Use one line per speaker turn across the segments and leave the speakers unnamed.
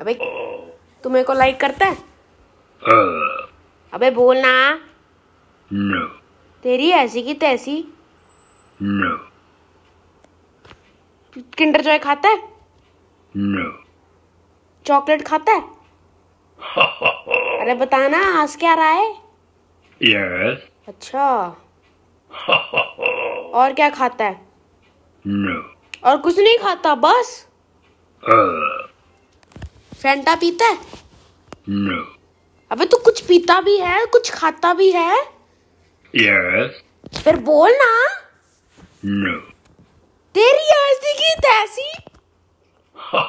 अबे तू मेरे को लाइक करता है हाँ। अबे बोल ना नो तेरी ऐसी की तैसी नो किंडर जॉय खाता है नो चॉकलेट खाता है अरे बताना आज क्या रहा है
यस
अच्छा और क्या खाता है नो और कुछ नहीं खाता बस uh. फेंटा पीता है no. अबे तू कुछ पीता भी है कुछ खाता भी है
yes.
फिर बोल ना no. तेरी ऐसी की तैसी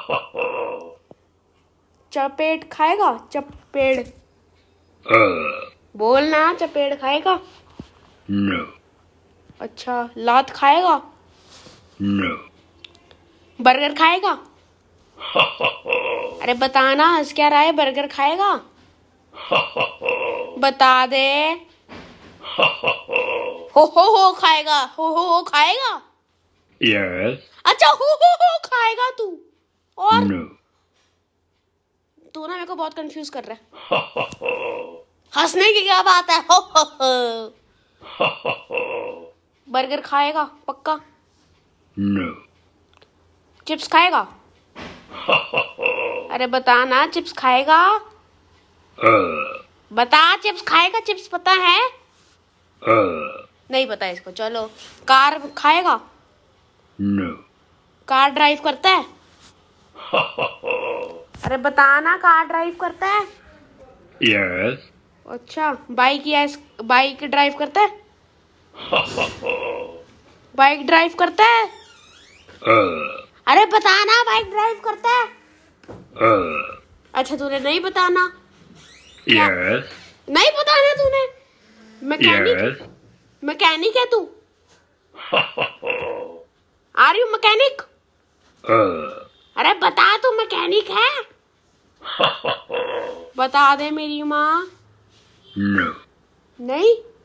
चपेट खाएगा चपेड़
uh.
बोल ना चपेड़ खाएगा no. अच्छा लात खाएगा no. बर्गर खाएगा अरे बताना हंस क्या राय बर्गर खाएगा बता दे हो हो हो खाएगा हो हो हो खाएगा yes. अच्छा हो हो हो खाएगा तू और no. तू ना मेरे को बहुत कंफ्यूज कर रहा है हंसने की क्या बात है हो हो
हो
बर्गर खाएगा पक्का नो no. चिप्स खाएगा अरे बताना चिप्स खाएगा बता चिप्स खाएगा चिप्स पता है
नहीं
पता इसको चलो कार खाएगा नो कार ड्राइव करता है अरे बताना कार ड्राइव करता है यस अच्छा बाइक यस बाइक ड्राइव करता
है
बाइक ड्राइव करता है अरे बताना बाइक ड्राइव करता है
Uh.
अच्छा तूने नहीं बताना yes. नहीं बताना तूने मैकेनिक yes. है तू आर यू मैकेनिक uh. अरे बता तू मैकेनिक है बता दे मेरी माँ no. नहीं